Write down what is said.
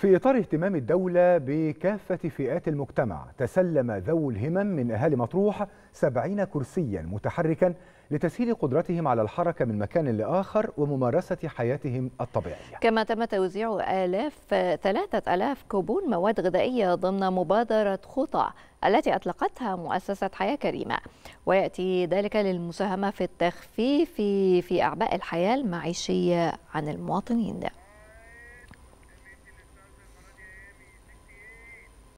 في إطار اهتمام الدولة بكافة فئات المجتمع تسلم ذوو الهمم من أهالي مطروح سبعين كرسيا متحركا لتسهيل قدرتهم على الحركة من مكان لآخر وممارسة حياتهم الطبيعية كما تم توزيع آلاف ثلاثة ألاف كوبون مواد غذائية ضمن مبادرة خطى التي أطلقتها مؤسسة حياة كريمة ويأتي ذلك للمساهمة في التخفيف في أعباء الحياة المعيشية عن المواطنين